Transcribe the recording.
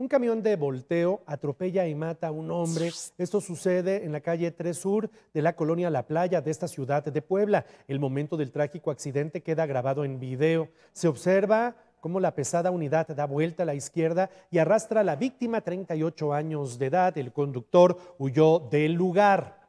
Un camión de volteo atropella y mata a un hombre. Esto sucede en la calle 3 Sur de la colonia La Playa de esta ciudad de Puebla. El momento del trágico accidente queda grabado en video. Se observa cómo la pesada unidad da vuelta a la izquierda y arrastra a la víctima, 38 años de edad. El conductor huyó del lugar.